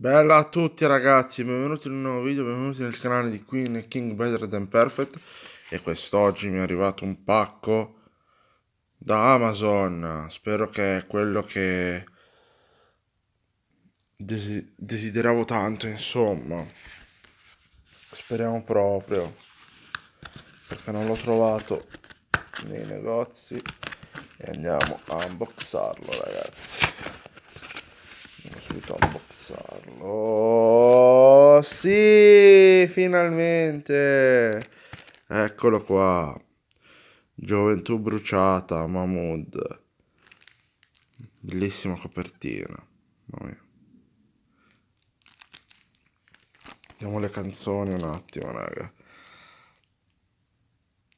Bella a tutti ragazzi, benvenuti in un nuovo video, benvenuti nel canale di Queen King Better Than Perfect E quest'oggi mi è arrivato un pacco da Amazon Spero che è quello che desi desideravo tanto, insomma Speriamo proprio Perché non l'ho trovato nei negozi E andiamo a unboxarlo ragazzi Andiamo subito a unboxarlo passarlo. Oh, sì, finalmente. Eccolo qua. Gioventù bruciata, Mahmood. Bellissima copertina. Vediamo le canzoni un attimo, raga.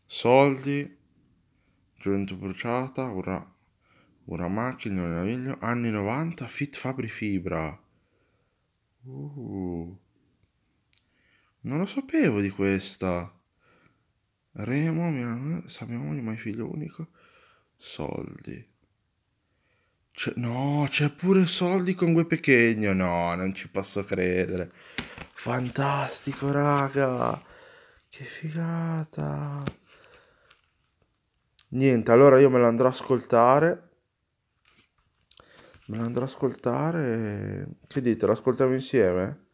Soldi, Gioventù bruciata, Una macchina, il meraviglio, anni 90, Fit Fabri Fibra. Uh, non lo sapevo di questa. Remo, mia, mia moglie, ma è figlio unico. Soldi. C'è, no, c'è pure soldi con Gue Pechegno. No, non ci posso credere. Fantastico, raga. Che figata. Niente, allora io me lo andrò a ascoltare. Me lo andrò ad ascoltare. Che dite, lo ascoltiamo insieme?